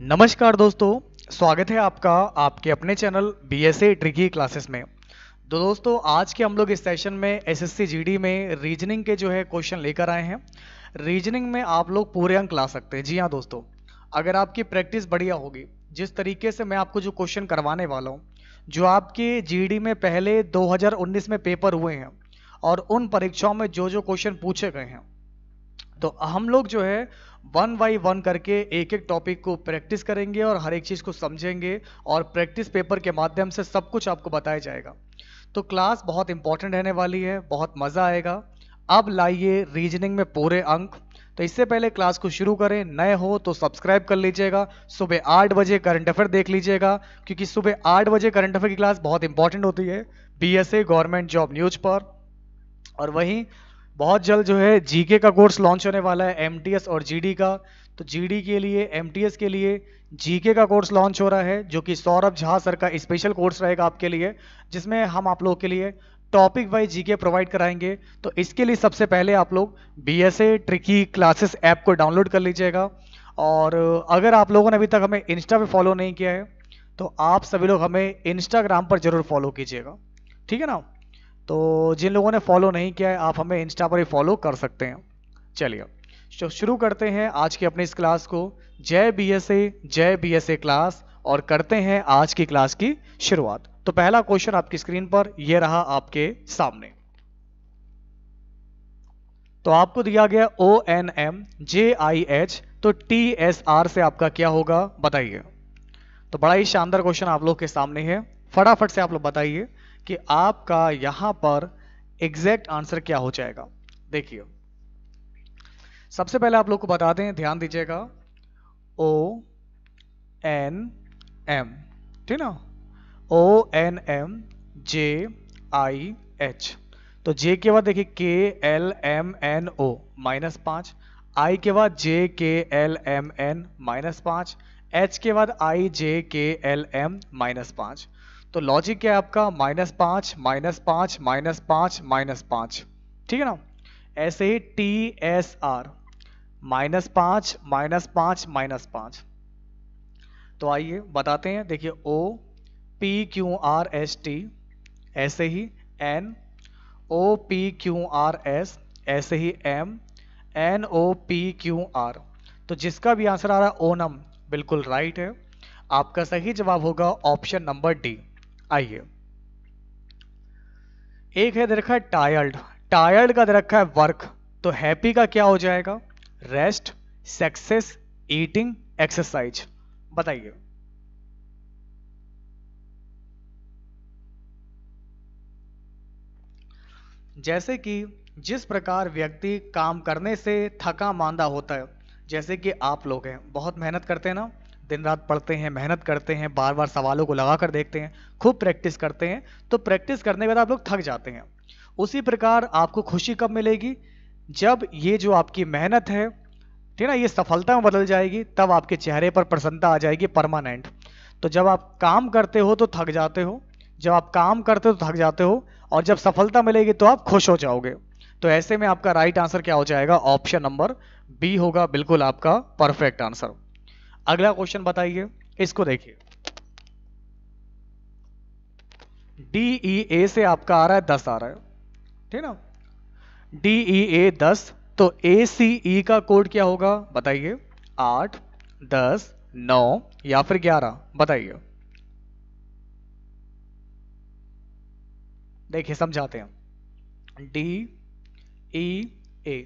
नमस्कार दोस्तों स्वागत है आपका आपके अपने channel B S A tricky classes में तो दोस्तों आज के हम लोग इस सेशन में S S C G D में रीजनिंग के जो है क्वेश्चन लेकर आए हैं रीजनिंग में आप लोग पूरे अंक ला सकते हैं जी हाँ दोस्तों अगर आपकी प्रैक्टिस बढ़िया होगी जिस तरीके से मैं आपको जो क्वेश्चन करवाने वाला हूँ जो आपके डी में पहले 2019 में पेपर हुए हैं और उन परीक्षाओं में जो जो क्वेश्चन पूछे गए हैं तो हम लोग जो है वन बाई वन करके एक एक टॉपिक को प्रैक्टिस करेंगे और हर एक चीज़ को समझेंगे और प्रैक्टिस पेपर के माध्यम से सब कुछ आपको बताया जाएगा तो क्लास बहुत इंपॉर्टेंट रहने वाली है बहुत मज़ा आएगा अब लाइए रीजनिंग में पूरे अंक तो इससे पहले क्लास को शुरू करें नए हो तो सब्सक्राइब कर लीजिएगा सुबह आठ बजे करंट अफेयर देख लीजिएगा क्योंकि सुबह आठ बजे करंट अफेयर की क्लास बहुत इंपॉर्टेंट होती है बी गवर्नमेंट जॉब न्यूज पर और वहीं बहुत जल्द जो है जीके का कोर्स लॉन्च होने वाला है एमटीएस और जीडी का तो जीडी के लिए एमटीएस के लिए जीके का कोर्स लॉन्च हो रहा है जो कि सौरभ झा सर का स्पेशल कोर्स रहेगा आपके लिए जिसमें हम आप लोग के लिए टॉपिक वाइज जीके प्रोवाइड कराएंगे तो इसके लिए सबसे पहले आप लोग B S A tricky classes app को डाउनलोड कर लीजिएगा और अगर आप लोगों ने अभी तक हमें इंस्टा पर फॉलो नहीं किया है तो आप सभी लोग हमें इंस्टाग्राम पर जरूर फॉलो कीजिएगा ठीक है ना तो जिन लोगों ने फॉलो नहीं किया है आप हमें इंस्टा पर ही फॉलो कर सकते हैं चलिए तो शुरू करते हैं आज की अपनी इस क्लास को जय बी एस ए जय बी एस ए क्लास और करते हैं आज की क्लास की शुरुआत तो पहला क्वेश्चन आपकी स्क्रीन पर यह रहा आपके सामने तो आपको दिया गया O N M J I H तो टी एस आर से आपका क्या होगा बताइए तो बड़ा ही शानदार क्वेश्चन आप लोग के सामने है फटाफट से आप लोग बताइए कि आपका यहां पर एग्जैक्ट आंसर क्या हो जाएगा देखिए सबसे पहले आप लोग को बता दें ध्यान दीजिएगा ओ एन एम ठीक ना O N M J I H तो जे के बाद देखिए K L M N O minus पांच आई के बाद J K L M N minus पांच एच के बाद आई J K L M minus पांच तो लॉजिक क्या है आपका माइनस पांच माइनस पांच माइनस पांच माइनस पांच ठीक है ना ऐसे ही टी एस आर माइनस पांच माइनस पांच माइनस पांच तो आइए बताते हैं देखिए O P Q R S T ऐसे ही N O P Q R S ऐसे ही M N O P Q R तो जिसका भी आंसर आ रहा है ओनम बिल्कुल राइट है आपका सही जवाब होगा ऑप्शन नंबर डी आइए एक है दे रखा है टायर्ड टायर्ड का दे रखा है वर्क तो हैप्पी का क्या हो जाएगा रेस्ट सक्सेस ईटिंग एक्सरसाइज बताइए जैसे कि जिस प्रकार व्यक्ति काम करने से थका मांदा होता है जैसे कि आप लोग हैं बहुत मेहनत करते हैं ना दिन रात पढ़ते हैं मेहनत करते हैं बार बार सवालों को लगा कर देखते हैं खूब प्रैक्टिस करते हैं तो प्रैक्टिस करने के बाद आप लोग थक जाते हैं उसी प्रकार आपको खुशी कब मिलेगी जब ये जो आपकी मेहनत है ठीक ना ये सफलता में बदल जाएगी तब आपके चेहरे पर प्रसन्नता आ जाएगी परमानेंट तो जब आप काम करते हो तो थक जाते हो जब आप काम करते हो तो थक जाते हो और जब सफलता मिलेगी तो आप खुश हो जाओगे तो ऐसे में आपका राइट आंसर क्या हो जाएगा ऑप्शन नंबर बी होगा बिल्कुल आपका परफेक्ट आंसर अगला क्वेश्चन बताइए इसको देखिए डी ई ए से आपका आ रहा है दस आ रहा है ठीक ना डी ई ए दस तो ए सी ई का कोड क्या होगा बताइए आठ दस नौ या फिर ग्यारह बताइए देखिए समझाते हैं डी ई ए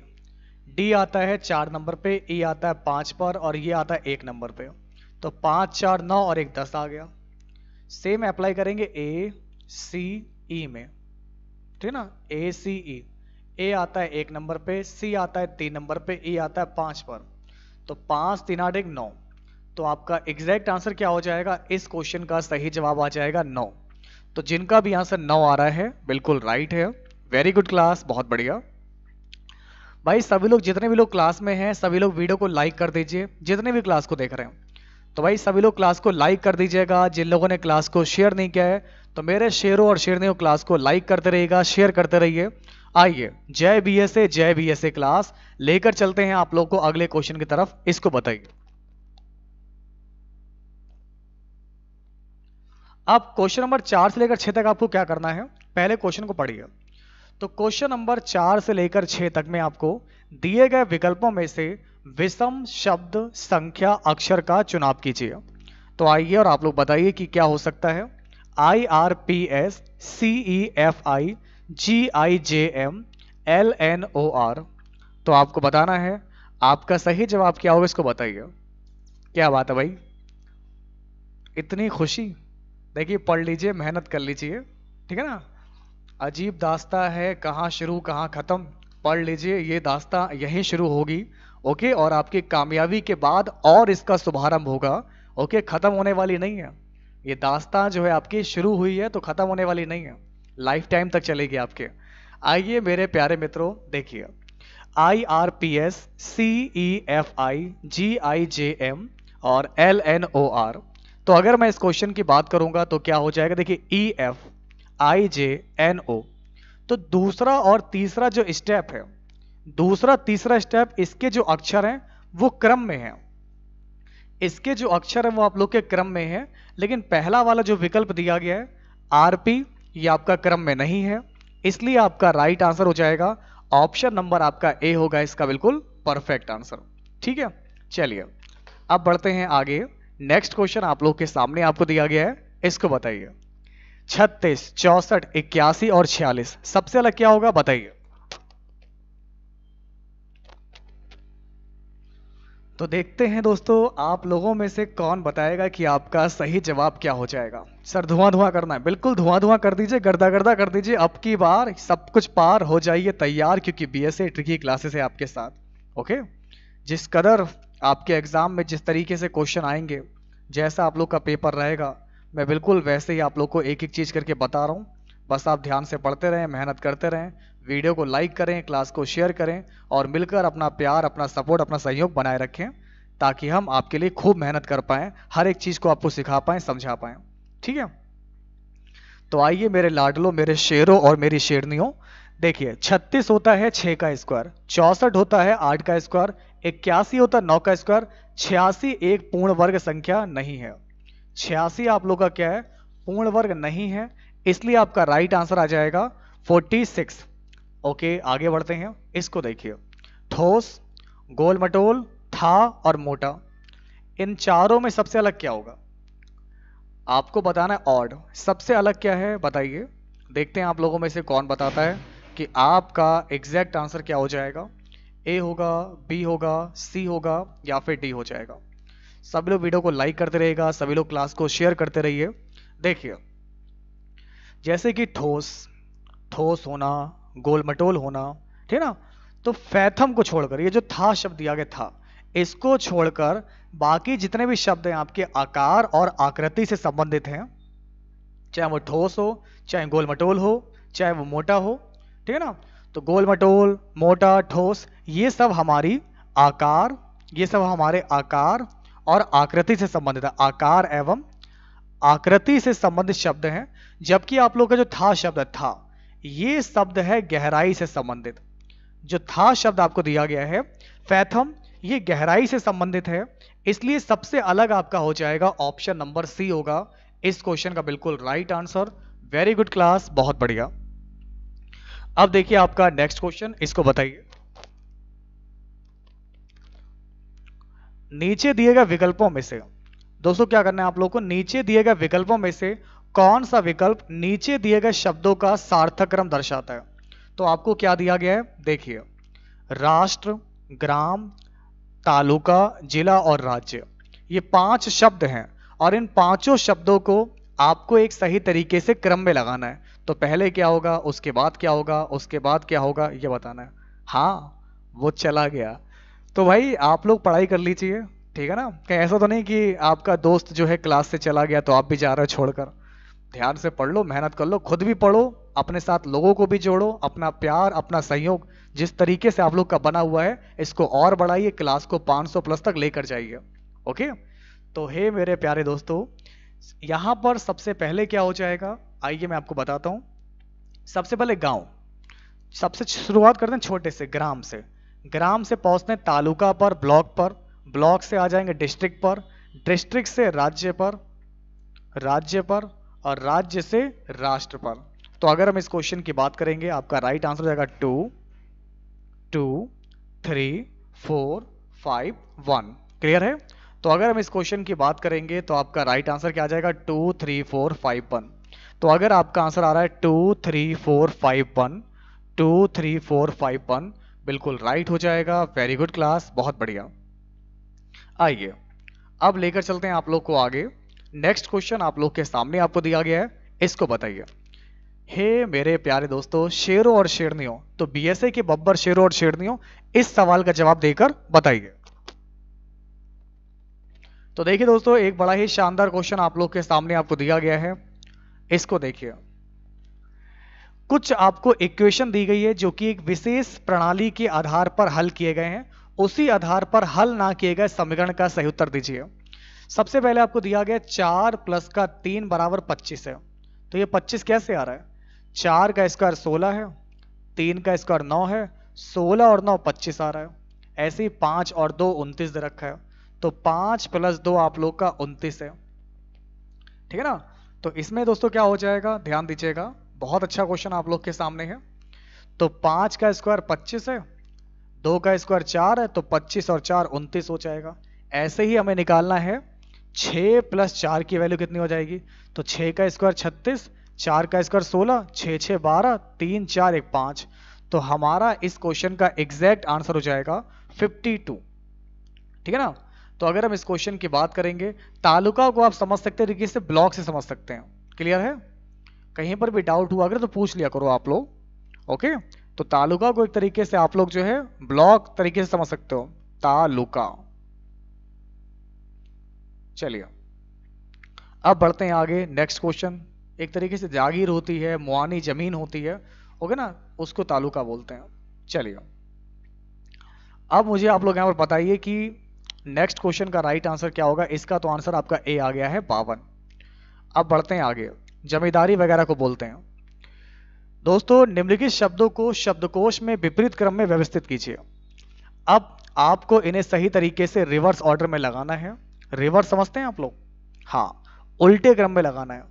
डी आता है चार नंबर पे ई e आता है पांच पर और ये आता है एक नंबर पे तो पांच चार नौ और एक दस आ गया सेम अप्लाई करेंगे ए सी ई में ठीक है ना ए सी ई ए आता है एक नंबर पे सी आता है तीन नंबर पे ई e आता है पांच पर तो पांच तीन आठ एक नौ तो आपका एग्जैक्ट आंसर क्या हो जाएगा इस क्वेश्चन का सही जवाब आ जाएगा नौ तो जिनका भी आंसर नौ आ रहा है बिल्कुल राइट है वेरी गुड क्लास बहुत बढ़िया भाई सभी लोग जितने भी लोग क्लास में हैं सभी लोग वीडियो को लाइक कर दीजिए जितने भी क्लास को देख रहे हैं तो भाई सभी लोग क्लास को लाइक कर दीजिएगा जिन लोगों ने क्लास को शेयर नहीं किया है तो मेरे शेयरों और शेयरनियों क्लास को लाइक करते रहिएगा शेयर करते रहिए आइए जय बी एस ए जय बी एस ए क्लास लेकर चलते हैं आप लोग को अगले क्वेश्चन की तरफ इसको बताइए अब क्वेश्चन नंबर चार से लेकर छह तक आपको क्या करना है पहले क्वेश्चन को पढ़िए तो क्वेश्चन नंबर चार से लेकर छह तक में आपको दिए गए विकल्पों में से विषम शब्द संख्या अक्षर का चुनाव कीजिए तो आइए और आप लोग बताइए कि क्या हो सकता है I R P S C E F I G I J M L N O R तो आपको बताना है आपका सही जवाब क्या होगा इसको बताइए क्या बात है भाई इतनी खुशी देखिए पढ़ लीजिए मेहनत कर लीजिए ठीक है ना अजीब दास्ता है कहाँ शुरू कहाँ ख़त्म पढ़ लीजिए ये दास्ता यहीं शुरू होगी ओके और आपकी कामयाबी के बाद और इसका शुभारंभ होगा ओके ख़त्म होने वाली नहीं है ये दास्ता जो है आपकी शुरू हुई है तो ख़त्म होने वाली नहीं है लाइफ टाइम तक चलेगी आपके आइए मेरे प्यारे मित्रों देखिए I R P S C E F I G I J M और एल एन ओ आर तो अगर मैं इस क्वेश्चन की बात करूंगा तो क्या हो जाएगा देखिए E e F I J N O तो दूसरा और तीसरा जो स्टेप है दूसरा तीसरा स्टेप इसके जो अक्षर हैं वो क्रम में है इसके जो अक्षर हैं वो आप लोग के क्रम में है लेकिन पहला वाला जो विकल्प दिया गया है आरपी ये आपका क्रम में नहीं है इसलिए आपका राइट आंसर हो जाएगा ऑप्शन नंबर आपका ए होगा इसका बिल्कुल परफेक्ट आंसर ठीक है चलिए अब बढ़ते हैं आगे नेक्स्ट क्वेश्चन आप लोग के सामने आपको दिया गया है इसको बताइए छत्तीस चौसठ इक्यासी और छियालीस सबसे अलग क्या होगा बताइए तो देखते हैं दोस्तों आप लोगों में से कौन बताएगा कि आपका सही जवाब क्या हो जाएगा सर धुआं धुआं करना है बिल्कुल धुआं धुआं कर दीजिए गर्दा गर्दा कर दीजिए अब की बार सब कुछ पार हो जाइए तैयार क्योंकि बी एस ट्रिकी क्लासेस है आपके साथ ओके जिस कदर आपके एग्जाम में जिस तरीके से क्वेश्चन आएंगे जैसा आप लोग का पेपर रहेगा मैं बिल्कुल वैसे ही आप लोग को एक एक चीज़ करके बता रहा हूँ बस आप ध्यान से पढ़ते रहें मेहनत करते रहें वीडियो को लाइक करें क्लास को शेयर करें और मिलकर अपना प्यार अपना सपोर्ट अपना सहयोग बनाए रखें ताकि हम आपके लिए खूब मेहनत कर पाएँ हर एक चीज़ को आपको सिखा पाएँ समझा पाएँ ठीक है तो आइए मेरे लाडलो मेरे शेरों और मेरी शेरनियों देखिए 36 होता है 6 का स्क्वायर चौसठ होता है 8 का स्क्वायर इक्यासी होता है 9 का स्क्वायर छियासी एक पूर्ण वर्ग संख्या नहीं है छियासी आप लोग का क्या है पूर्ण वर्ग नहीं है इसलिए आपका राइट आंसर आ जाएगा 46 ओके आगे बढ़ते हैं इसको देखिए ठोस गोल मटोल था और मोटा इन चारों में सबसे अलग क्या होगा आपको बताना है ऑड सबसे अलग क्या है बताइए देखते हैं आप लोगों में से कौन बताता है कि आपका एग्जैक्ट आंसर क्या हो जाएगा ए होगा बी होगा सी होगा या फिर डी हो जाएगा सभी लोग वीडियो को लाइक करते रहेगा सभी लोग क्लास को शेयर करते रहिए देखिए जैसे कि ठोस ठोस होना गोलमटोल होना ठीक ना तो फैथम को छोड़कर ये जो था शब्द दिया गया था इसको छोड़कर बाकी जितने भी शब्द हैं आपके आकार और आकृति से संबंधित हैं चाहे वो ठोस हो चाहे गोलमटोल हो चाहे वो मोटा हो ठीक है ना तो गोलमटोल मोटा ठोस ये सब हमारी आकार ये सब हमारे आकार और आकृति से संबंधित है आकार एवं आकृति से संबंधित शब्द हैं जबकि आप लोग का जो था शब्द था ये शब्द है गहराई से संबंधित जो था शब्द आपको दिया गया है फैथम ये गहराई से संबंधित है इसलिए सबसे अलग आपका हो जाएगा ऑप्शन नंबर सी होगा इस क्वेश्चन का बिल्कुल right answer very good class बहुत बढ़िया अब देखिए आपका नेक्स्ट क्वेश्चन इसको बताइए नीचे दिए गए विकल्पों में से दोस्तों क्या करना है आप लोग को नीचे दिए गए विकल्पों में से कौन सा विकल्प नीचे दिए गए शब्दों का सार्थक क्रम दर्शाता है तो आपको क्या दिया गया है देखिए राष्ट्र ग्राम तालुका जिला और राज्य ये पांच शब्द हैं और इन पांचों शब्दों को आपको एक सही तरीके से क्रम में लगाना है तो पहले क्या होगा उसके बाद क्या होगा उसके बाद क्या होगा ये बताना है हाँ वो चला गया तो भाई आप लोग पढ़ाई कर लीजिए ठीक है ना कहीं ऐसा तो नहीं कि आपका दोस्त जो है क्लास से चला गया तो आप भी जा रहे हो छोड़कर ध्यान से पढ़ लो मेहनत कर लो खुद भी पढ़ो अपने साथ लोगों को भी जोड़ो अपना प्यार अपना सहयोग जिस तरीके से आप लोग का बना हुआ है इसको और बढ़ाइए क्लास को 500 प्लस तक लेकर जाइए ओके तो हे मेरे प्यारे दोस्तों यहाँ पर सबसे पहले क्या हो जाएगा आइए मैं आपको बताता हूँ सबसे पहले गाँव सबसे शुरुआत करते हैं छोटे से ग्राम से ग्राम से पहुंचते हैं तालुका पर ब्लॉक पर ब्लॉक से आ जाएंगे डिस्ट्रिक्ट पर डिस्ट्रिक्ट से राज्य पर राज्य पर और राज्य से राष्ट्र पर तो अगर हम इस क्वेश्चन की बात करेंगे आपका राइट आंसर हो जाएगा two two three four five one clear है तो अगर हम इस क्वेश्चन की बात करेंगे तो आपका राइट आंसर क्या आ जाएगा two three four five one तो अगर आपका आंसर आ रहा है two three four five one two three four five one बिल्कुल राइट हो जाएगा वेरी गुड क्लास बहुत बढ़िया आइए अब लेकर चलते हैं आप लोग को आगे नेक्स्ट क्वेश्चन आप लोग के सामने आपको दिया गया है इसको बताइए हे मेरे प्यारे दोस्तों शेरों और शेरनियों तो बीएसए के बब्बर शेरों और शेरनियों इस सवाल का जवाब देकर बताइए तो देखिए दोस्तों एक बड़ा ही शानदार क्वेश्चन आप लोग के सामने आपको दिया गया है इसको देखिए कुछ आपको इक्वेशन दी गई है जो कि एक विशेष प्रणाली के आधार पर हल किए गए हैं उसी आधार पर हल ना किए गए समीकरण का सही उत्तर दीजिए सबसे पहले आपको दिया गया चार प्लस का तीन बराबर पच्चीस है तो ये पच्चीस कैसे आ रहा है चार का स्क्वायर सोलह है तीन का स्क्वायर नौ है सोलह और नौ पच्चीस आ रहा है ऐसे ही पांच और दो उन्तीस दे रखा है तो पांच प्लस दो आप लोग का उन्तीस है ठीक है ना तो इसमें दोस्तों क्या हो जाएगा ध्यान दीजिएगा बहुत अच्छा क्वेश्चन आप लोग के सामने है तो पांच का स्क्वायर पच्चीस है दो का स्क्वायर चार है तो पच्चीस और चार उन्तीस हो जाएगा ऐसे ही हमें निकालना है छः प्लस चार की वैल्यू कितनी हो जाएगी तो छः का स्क्वायर छत्तीस चार का स्क्वायर सोलह छह छः बारह तीन चार एक पाँच तो हमारा इस क्वेश्चन का एग्जैक्ट आंसर हो जाएगा फिफ्टी टू ठीक है ना तो अगर हम इस क्वेश्चन की बात करेंगे तालुका को आप समझ सकते हैं तरीके से ब्लॉक से समझ सकते हैं क्लियर है कहीं पर भी डाउट हुआ अगर तो पूछ लिया करो आप लोग ओके तो तालुका को एक तरीके से आप लोग जो है ब्लॉक तरीके से समझ सकते हो तालुका चलिए अब बढ़ते हैं आगे नेक्स्ट क्वेश्चन एक तरीके से जागीर होती है मुआनी जमीन होती है ओके ना उसको तालुका बोलते हैं चलिए अब मुझे आप लोग यहां पर बताइए कि नेक्स्ट क्वेश्चन का राइट आंसर क्या होगा इसका तो आंसर आपका ए आ गया है बावन अब बढ़ते हैं आगे जमींदारी वगैरह को बोलते हैं दोस्तों निम्नलिखित शब्दों को शब्दकोश में विपरीत क्रम में व्यवस्थित कीजिए अब आपको इन्हें सही तरीके से रिवर्स ऑर्डर में लगाना है रिवर्स समझते हैं आप लोग हाँ उल्टे क्रम में लगाना है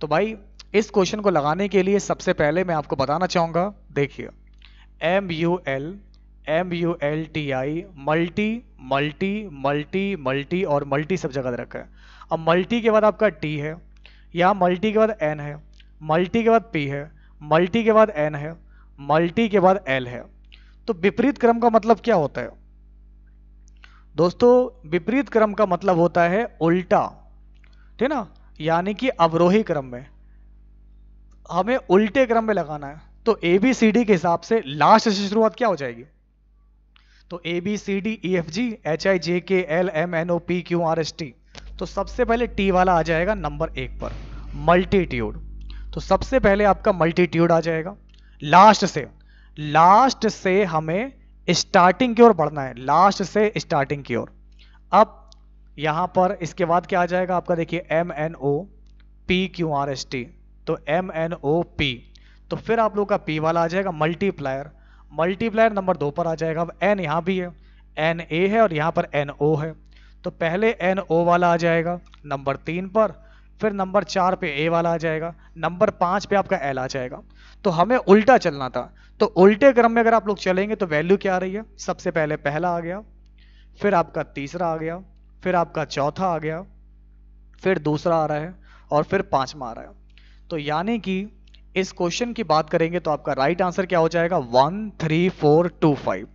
तो भाई इस क्वेश्चन को लगाने के लिए सबसे पहले मैं आपको बताना चाहूंगा देखिए M U L M U L T I multi multi multi multi और मल्टी सब जगह रखा है अब मल्टी के बाद आपका टी है यहाँ मल्टी के बाद एन है मल्टी के बाद पी है मल्टी के बाद एन है मल्टी के बाद एल है तो विपरीत क्रम का मतलब क्या होता है दोस्तों विपरीत क्रम का मतलब होता है उल्टा ठीक ना यानी कि अवरोही क्रम में हमें उल्टे क्रम में लगाना है तो ए बी सी डी के हिसाब से लास्ट से शुरुआत क्या हो जाएगी तो A B C D E F G H I J K L M N O P Q R S T तो सबसे पहले टी वाला आ जाएगा नंबर एक पर मल्टीट्यूड तो सबसे पहले आपका मल्टीट्यूड आ जाएगा लास्ट से लास्ट से हमें स्टार्टिंग की ओर बढ़ना है लास्ट से स्टार्टिंग की ओर अब यहां पर इसके बाद क्या आ जाएगा आपका देखिए M N O P Q R S T तो एम एन ओ पी तो फिर आप लोग का पी वाला आ जाएगा मल्टीप्लायर मल्टीप्लायर नंबर दो पर आ जाएगा अब एन यहां भी है एन ए है और यहां पर एन ओ है तो पहले एन ओ वाला आ जाएगा नंबर तीन पर फिर नंबर चार पे ए वाला आ जाएगा नंबर पाँच पे आपका एल आ जाएगा तो हमें उल्टा चलना था तो उल्टे क्रम में अगर आप लोग चलेंगे तो वैल्यू क्या आ रही है सबसे पहले पहला आ गया फिर आपका तीसरा आ गया फिर आपका चौथा आ गया फिर दूसरा आ रहा है और फिर पांचवा आ रहा है तो यानी कि इस क्वेश्चन की बात करेंगे तो आपका राइट आंसर क्या हो जाएगा one three four two five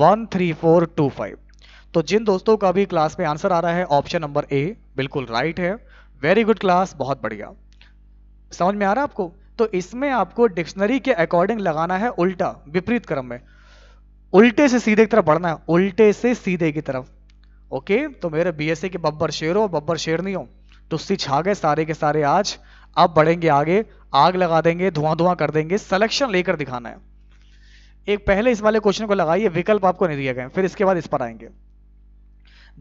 one three four two five तो जिन दोस्तों का भी क्लास में आंसर आ रहा है ऑप्शन नंबर ए बिल्कुल राइट है वेरी गुड क्लास बहुत बढ़िया समझ में आ रहा है आपको तो इसमें आपको डिक्शनरी के अकॉर्डिंग लगाना है उल्टा विपरीत क्रम में उल्टे से सीधे की तरफ बढ़ना है उल्टे से सीधे की तरफ ओके तो मेरे बीएसए के बब्बर शेर हो बब्बर शेर नहीं हो टुस्सी छा गए सारे के सारे आज अब बढ़ेंगे आगे आग लगा देंगे धुआं धुआं कर देंगे सिलेक्शन लेकर दिखाना है एक पहले इस वाले क्वेश्चन को लगाइए विकल्प आपको नहीं दिया गया फिर इसके बाद इस पर आएंगे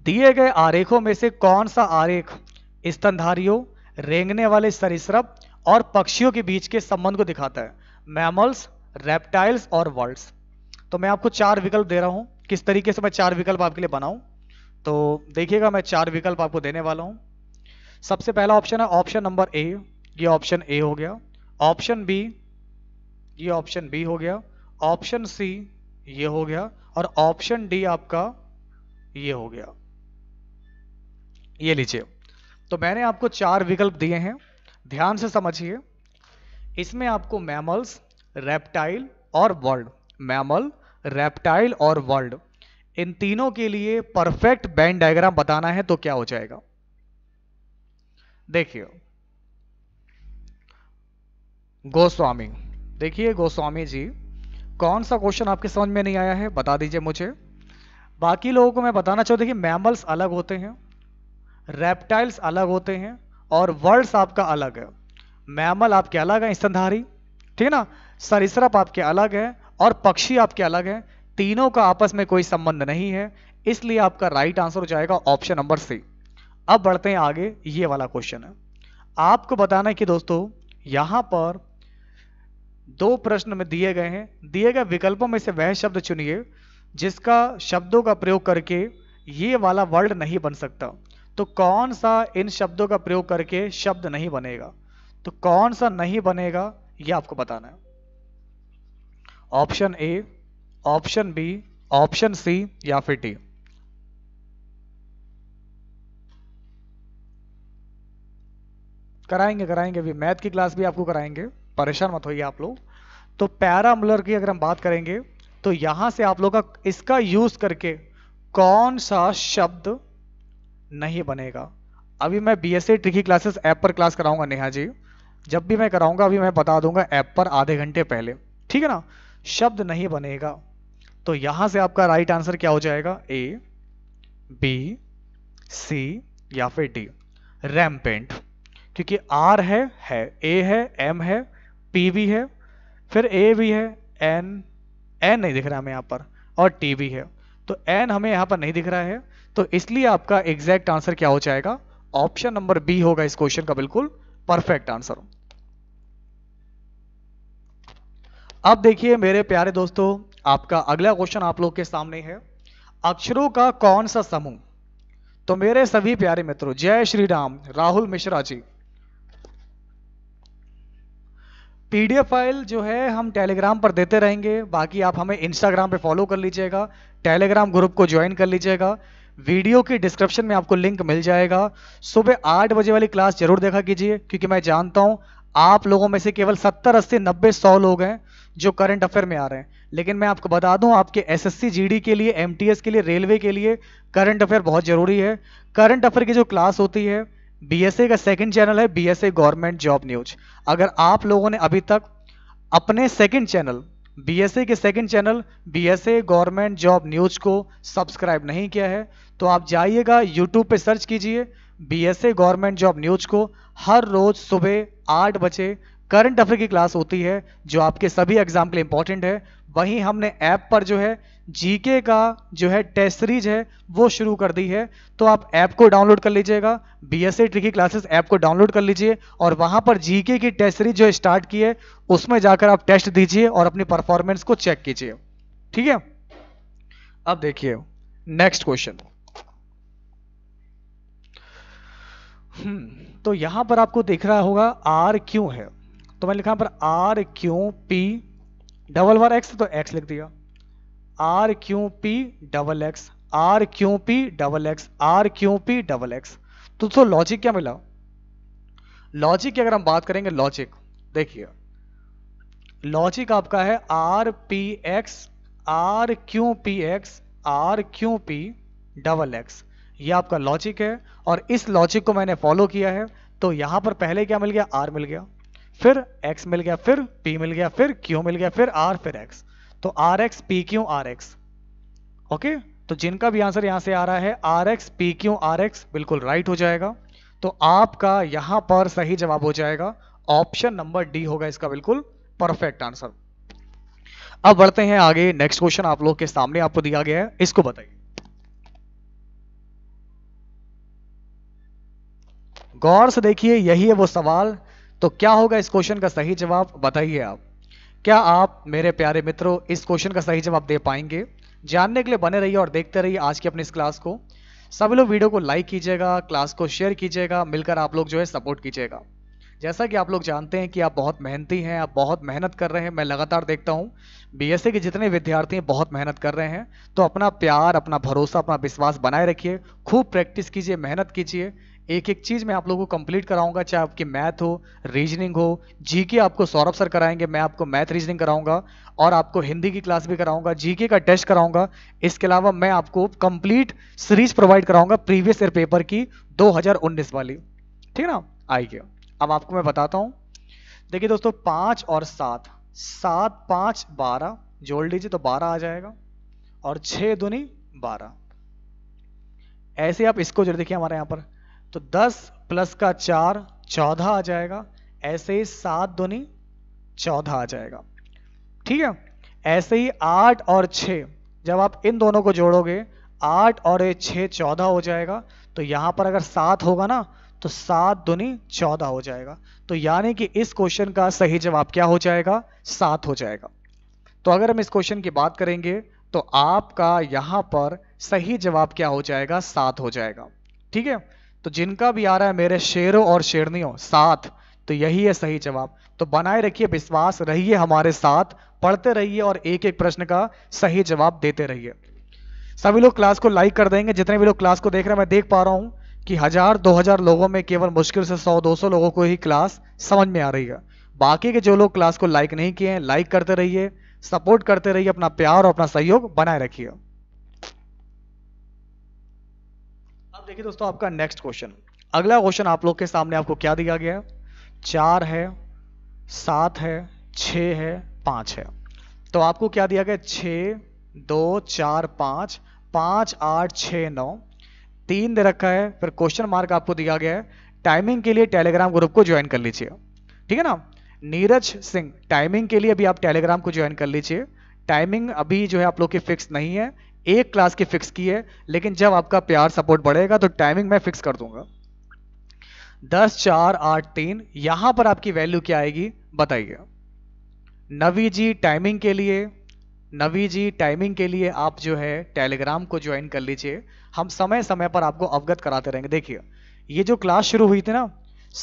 दिए गए आरेखों में से कौन सा आरेख स्तनधारियों रेंगने वाले सरिसप और पक्षियों के बीच के संबंध को दिखाता है मैमल्स रेप्टाइल्स और वर्ल्ड्स तो मैं आपको चार विकल्प दे रहा हूं किस तरीके से मैं चार विकल्प आपके लिए बनाऊं तो देखिएगा मैं चार विकल्प आपको देने वाला हूं सबसे पहला ऑप्शन है ऑप्शन नंबर ए ये ऑप्शन ए हो गया ऑप्शन बी ये ऑप्शन बी हो गया ऑप्शन सी ये हो गया और ऑप्शन डी आपका ये हो गया ये लीजिए तो मैंने आपको चार विकल्प दिए हैं ध्यान से समझिए इसमें आपको मैमल्स रेप्टाइल और वर्ल्ड मैमल रेप्टाइल और वर्ल्ड इन तीनों के लिए परफेक्ट बैंड डायग्राम बताना है तो क्या हो जाएगा देखिए गोस्वामी देखिए गोस्वामी जी कौन सा क्वेश्चन आपके समझ में नहीं आया है बता दीजिए मुझे बाकी लोगों को मैं बताना चाहूँ देखिए मैमल्स अलग होते हैं रेप्टाइल्स अलग होते हैं और वर्ड्स आपका अलग है मैमल आपके अलग है स्तनधारी ठीक है ना सरिसरप आपके अलग है और पक्षी आपके अलग है तीनों का आपस में कोई संबंध नहीं है इसलिए आपका राइट आंसर हो जाएगा ऑप्शन नंबर सी अब बढ़ते हैं आगे ये वाला क्वेश्चन है आपको बताना है कि दोस्तों यहां पर दो प्रश्न में दिए गए हैं दिए गए विकल्पों में से वह शब्द चुनिए जिसका शब्दों का प्रयोग करके ये वाला वर्ड नहीं बन सकता तो कौन सा इन शब्दों का प्रयोग करके शब्द नहीं बनेगा तो कौन सा नहीं बनेगा यह आपको बताना है option A option B option C या फिर डी कराएंगे कराएंगे भी मैथ की क्लास भी आपको कराएंगे परेशान मत होइए आप लोग तो पैरामुलर की अगर हम बात करेंगे तो यहां से आप लोग का इसका यूज करके कौन सा शब्द नहीं बनेगा अभी मैं B S tricky classes app पर क्लास कराऊंगा नेहा जी जब भी मैं कराऊंगा अभी मैं बता दूंगा ऐप पर आधे घंटे पहले ठीक है ना शब्द नहीं बनेगा तो यहां से आपका राइट आंसर क्या हो जाएगा ए बी सी या फिर डी रैमपेंट क्योंकि आर है है ए है एम है पी भी है फिर ए भी है एन एन नहीं दिख रहा हमें यहाँ पर और टी भी है तो एन हमें यहाँ पर नहीं दिख रहा है तो इसलिए आपका एग्जैक्ट आंसर क्या हो जाएगा ऑप्शन नंबर बी होगा इस क्वेश्चन का बिल्कुल परफेक्ट आंसर अब देखिए मेरे प्यारे दोस्तों आपका अगला क्वेश्चन आप लोग के सामने है अक्षरों का कौन सा समूह तो मेरे सभी प्यारे मित्रों जय श्री राम राहुल मिश्रा जी पीडीएफ फाइल जो है हम टेलीग्राम पर देते रहेंगे बाकी आप हमें इंस्टाग्राम पे फॉलो कर लीजिएगा टेलीग्राम ग्रुप को ज्वाइन कर लीजिएगा वीडियो के डिस्क्रिप्शन में आपको लिंक मिल जाएगा सुबह आठ बजे वाली क्लास जरूर देखा कीजिए क्योंकि मैं जानता हूं आप लोगों में से केवल सत्तर अस्सी नब्बे सौ लोग हैं जो करंट अफेयर में आ रहे हैं लेकिन मैं आपको बता दूं आपके एसएससी जीडी के लिए एमटीएस के लिए रेलवे के लिए करंट अफेयर बहुत जरूरी है करंट अफेयर की जो क्लास होती है बीएसए का सेकंड चैनल है बीएसए गवर्नमेंट जॉब न्यूज अगर आप लोगों ने अभी तक अपने सेकंड चैनल बीएसए के second channel BSA government job news को सब्सक्राइब नहीं किया है तो आप जाइएगा यूट्यूब पे सर्च कीजिए बीएसए गवर्नमेंट जॉब न्यूज को हर रोज सुबह आठ बजे करंट अफेयर की क्लास होती है जो आपके सभी एग्जाम के लिए इंपॉर्टेंट है वहीं हमने ऐप पर जो है जीके का जो है टेस्ट सीरीज है वो शुरू कर दी है तो आप ऐप को डाउनलोड कर लीजिएगा B S tricky classes app को डाउनलोड कर लीजिए और वहां पर जीके की टेस्ट सीरीज जो स्टार्ट की है उसमें जाकर आप टेस्ट दीजिए और अपनी परफॉर्मेंस को चेक कीजिए ठीक है अब देखिए नेक्स्ट हम्म, क्वेश्चन तो यहां पर आपको देख रहा होगा आर क्यों है तो मैं लिखा पर R Q P double one X तो एक्स लिख दिया R Q P double X R Q P double X R Q P double X तो दोस्तों लॉजिक क्या मिला लॉजिक की अगर हम बात करेंगे लॉजिक देखिए लॉजिक आपका है R P X R Q P X R Q P double X ये आपका लॉजिक है और इस लॉजिक को मैंने फॉलो किया है तो यहां पर पहले क्या मिल गया आर मिल गया फिर x मिल गया फिर p मिल गया फिर q मिल गया फिर r फिर x तो R X P Q R X okay तो जिनका भी आंसर यहां से आ रहा है R X P Q R X बिल्कुल राइट हो जाएगा तो आपका यहां पर सही जवाब हो जाएगा ऑप्शन नंबर डी होगा इसका बिल्कुल परफेक्ट आंसर अब बढ़ते हैं आगे नेक्स्ट क्वेश्चन आप लोग के सामने आपको दिया गया है इसको बताइए गौर से देखिए यही है वो सवाल तो क्या होगा इस क्वेश्चन का सही जवाब बताइए आप क्या आप मेरे प्यारे मित्रों इस क्वेश्चन का सही जवाब दे पाएंगे जानने के लिए बने रहिए और देखते रहिए आज की अपनी इस क्लास को सभी लोग वीडियो को लाइक कीजिएगा क्लास को शेयर कीजिएगा मिलकर आप लोग जो है सपोर्ट कीजिएगा जैसा कि आप लोग जानते हैं कि आप बहुत मेहनती हैं आप बहुत मेहनत कर रहे हैं मैं लगातार देखता हूं बी के जितने विद्यार्थी हैं बहुत मेहनत कर रहे हैं तो अपना प्यार अपना भरोसा अपना विश्वास बनाए रखिए खूब प्रैक्टिस कीजिए मेहनत कीजिए एक एक चीज मैं आप लोगों को कंप्लीट कराऊंगा चाहे आपकी मैथ हो रीजनिंग हो जीके आपको सौरभ सर कराएंगे मैं आपको मैथ रीजनिंग कराऊंगा और आपको हिंदी की क्लास भी कराऊंगा जीके का टेस्ट कराऊंगा इसके अलावा मैं आपको कंप्लीट सीरीज प्रोवाइड कराऊंगा प्रीवियस ईयर पेपर की दो वाली ठीक है ना आइए अब आपको मैं बताता हूं देखिए दोस्तों पांच और सात सात पांच बारह जोड़ लीजिए तो बारह आ जाएगा और छह दुनी बारह ऐसे आप इसको जोड़ देखिए हमारे यहां पर तो 10 प्लस का चार चौदह आ जाएगा ऐसे ही सात दुनी चौदह आ जाएगा ठीक है ऐसे ही आठ और छ जब आप इन दोनों को जोड़ोगे आठ और ये चौदह हो जाएगा तो यहां पर अगर सात होगा ना तो सात दुनी चौदह हो जाएगा तो यानी कि इस क्वेश्चन का सही जवाब क्या हो जाएगा सात हो जाएगा तो अगर हम इस क्वेश्चन की बात करेंगे तो आपका यहां पर सही जवाब क्या हो जाएगा सात हो जाएगा ठीक है तो जिनका भी आ रहा है मेरे शेरों और शेरनियों साथ तो यही है सही जवाब तो बनाए रखिए विश्वास रहिए हमारे साथ पढ़ते रहिए और एक एक प्रश्न का सही जवाब देते रहिए सभी लोग क्लास को लाइक कर देंगे जितने भी लोग क्लास को देख रहे हैं मैं देख पा रहा हूँ कि हजार दो हजार लोगों में केवल मुश्किल से सौ दो सौ लोगों को ही क्लास समझ में आ रही है बाकी के जो लोग क्लास को लाइक नहीं किए हैं लाइक करते रहिए सपोर्ट करते रहिए अपना प्यार और अपना सहयोग बनाए रखिए देखिए दोस्तों आपका नेक्स्ट क्वेश्चन अगला क्वेश्चन आप लोग के सामने आपको क्या दिया गया है चार है सात है छ है पांच है तो आपको क्या दिया गया छ दो चार पांच पांच आठ छ नौ तीन दे रखा है फिर क्वेश्चन मार्क आपको दिया गया है टाइमिंग के लिए टेलीग्राम ग्रुप को ज्वाइन कर लीजिए ठीक है ना नीरज सिंह टाइमिंग के लिए अभी आप टेलीग्राम को ज्वाइन कर लीजिए टाइमिंग अभी जो है आप लोग की फिक्स नहीं है एक क्लास की फिक्स की है लेकिन जब आपका प्यार सपोर्ट बढ़ेगा तो टाइमिंग मैं फिक्स कर दूंगा दस चार आठ तीन यहां पर आपकी वैल्यू क्या आएगी बताइए नवी जी टाइमिंग के लिए नवी जी टाइमिंग के लिए आप जो है टेलीग्राम को ज्वाइन कर लीजिए हम समय समय पर आपको अवगत कराते रहेंगे देखिए ये जो क्लास शुरू हुई थी ना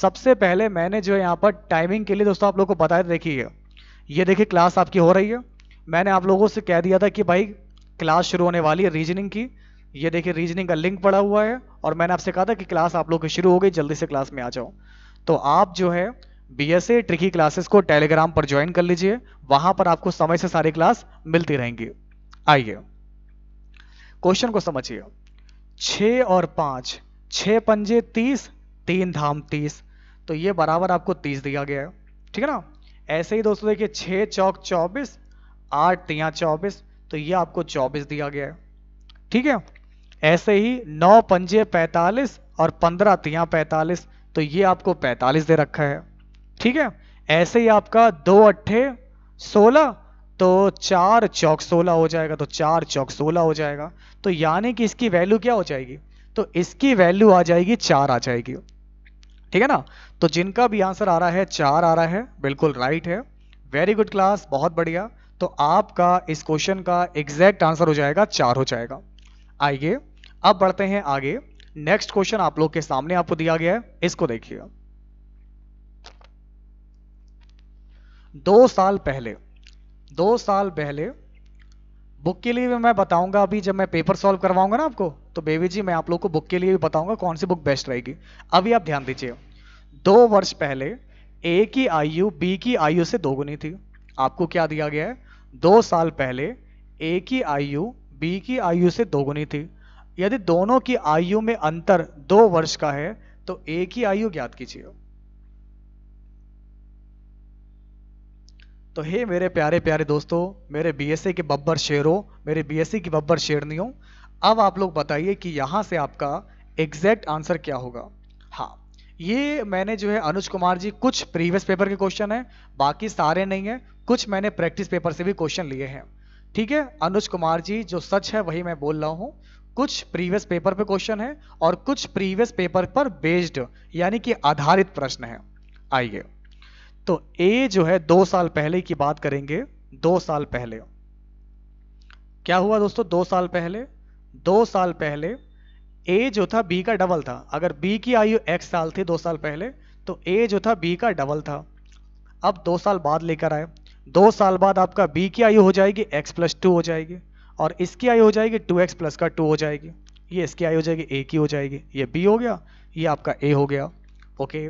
सबसे पहले मैंने जो यहाँ पर टाइमिंग के लिए दोस्तों आप लोगों को बताया देखिए ये देखिए क्लास आपकी हो रही है मैंने आप लोगों से कह दिया था कि भाई क्लास शुरू होने वाली है रीजनिंग की ये देखिए रीजनिंग का लिंक पड़ा हुआ है और मैंने आपसे कहा था कि क्लास आप लोग की शुरू हो गई जल्दी से क्लास में आ जाओ तो आप जो है B S A tricky classes को टेलीग्राम पर ज्वाइन कर लीजिए वहां पर आपको समय से सारी क्लास मिलती रहेंगी आइए क्वेश्चन को समझिए छ और पांच छ पंजे तीस तीन धाम तीस तो ये बराबर आपको तीस दिया गया है ठीक है ना ऐसे ही दोस्तों देखिए छ चौक चौबीस आठ तिया चौबीस तो ये आपको 24 दिया गया है ठीक है ऐसे ही नौ पंजे 45 और पंद्रह तिया 45 तो ये आपको 45 दे रखा है ठीक है ऐसे ही आपका दो अट्ठे 16 तो चार चौक 16 हो जाएगा तो चार चौक 16 हो जाएगा तो यानी कि इसकी वैल्यू क्या हो जाएगी तो इसकी वैल्यू आ जाएगी चार आ जाएगी ठीक है ना तो जिनका भी आंसर आ रहा है चार आ रहा है बिल्कुल राइट है वेरी गुड क्लास बहुत बढ़िया तो आपका इस क्वेश्चन का एग्जैक्ट आंसर हो जाएगा चार हो जाएगा आइए अब बढ़ते हैं आगे नेक्स्ट क्वेश्चन आप लोग के सामने आपको दिया गया है इसको देखिएगा दो साल पहले दो साल पहले बुक के लिए भी मैं बताऊंगा अभी जब मैं पेपर सॉल्व करवाऊंगा ना आपको तो बेबी जी मैं आप लोग को बुक के लिए भी बताऊंगा कौन सी बुक बेस्ट रहेगी अभी आप ध्यान दीजिए दो वर्ष पहले ए की आयु बी की आयु से दोगुनी थी आपको क्या दिया गया है दो साल पहले ए की आयु बी की आयु से दोगुनी थी यदि दोनों की आयु में अंतर दो वर्ष का है तो ए की आयु ज्ञात कीजिए तो हे मेरे प्यारे प्यारे दोस्तों मेरे बीएससी के बब्बर शेरों मेरे बीएससी की बब्बर शेरनियों अब आप लोग बताइए कि यहां से आपका एग्जैक्ट आंसर क्या होगा हाँ ये मैंने जो है अनुज कुमार जी कुछ प्रीवियस पेपर के क्वेश्चन है बाकी सारे नहीं है कुछ मैंने प्रैक्टिस पेपर से भी क्वेश्चन लिए हैं ठीक है अनुज कुमार जी जो सच है वही मैं बोल रहा हूँ कुछ प्रीवियस पेपर पे क्वेश्चन है और कुछ प्रीवियस पेपर पर बेस्ड यानी कि आधारित प्रश्न है आइए तो ए जो है दो साल पहले की बात करेंगे दो साल पहले क्या हुआ दोस्तों दो साल पहले दो साल पहले ए जो था बी का डबल था अगर बी की आयु एक्स साल थी दो साल पहले तो ए जो था बी का डबल था अब दो साल बाद लेकर आए दो साल बाद आपका बी की आयु हो जाएगी एक्स प्लस टू हो जाएगी और इसकी आयु हो जाएगी टू एक्स प्लस का टू हो जाएगी ये इसकी आयु हो जाएगी ए की हो जाएगी ये बी हो गया ये आपका ए हो गया ओके